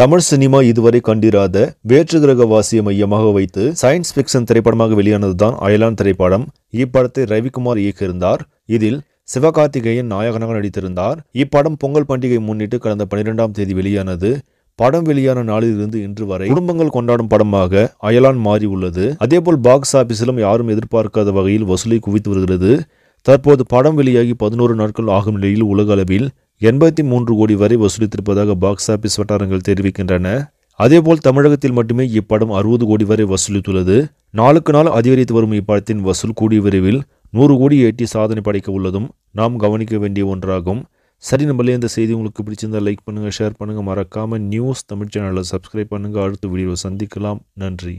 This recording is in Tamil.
தமிழ் சினிமா இதுவரை கண்டிராத வேற்று கிரக வாசிய மையமாக வைத்து சயின்ஸ் ஃபிக்ஷன் திரைப்படமாக வெளியானதுதான் அயலான் திரைப்படம் இப்படத்தை ரவிக்குமார் இயக்கியிருந்தார் இதில் சிவகார்த்திகேயன் நாயகனாக நடித்திருந்தார் இப்படம் பொங்கல் பண்டிகை முன்னிட்டு கடந்த பனிரெண்டாம் தேதி வெளியானது படம் வெளியான நாளிலிருந்து இன்று வரை குடும்பங்கள் கொண்டாடும் படமாக அயலான் மாறி உள்ளது அதேபோல் பாக்ஸ் ஆபீஸிலும் யாரும் எதிர்பார்க்காத வகையில் வசூலை குவித்து வருகிறது தற்போது படம் வெளியாகி பதினோரு நாட்கள் ஆகும் நிலையில் உலக அளவில் எண்பத்தி மூன்று கோடி வரை வசூலித்திருப்பதாக பாக்ஸ் ஆபீஸ் வட்டாரங்கள் தெரிவிக்கின்றன அதேபோல் தமிழகத்தில் மட்டுமே இப்படம் அறுபது கோடி வரை வசூலித்துள்ளது நாளுக்கு நாள் அதிகரித்து வரும் இப்படத்தின் வசூல் கூடிய விரைவில் நூறு கோடி எட்டி சாதனை படைக்க உள்ளதும் நாம் கவனிக்க வேண்டிய ஒன்றாகும் சரி நம்மளே இந்த செய்தி உங்களுக்கு பிடிச்சிருந்தால் லைக் பண்ணுங்கள் ஷேர் பண்ணுங்கள் மறக்காமல் நியூஸ் தமிழ் சேனலை சப்ஸ்கிரைப் பண்ணுங்கள் அடுத்த வீடியோவை சந்திக்கலாம் நன்றி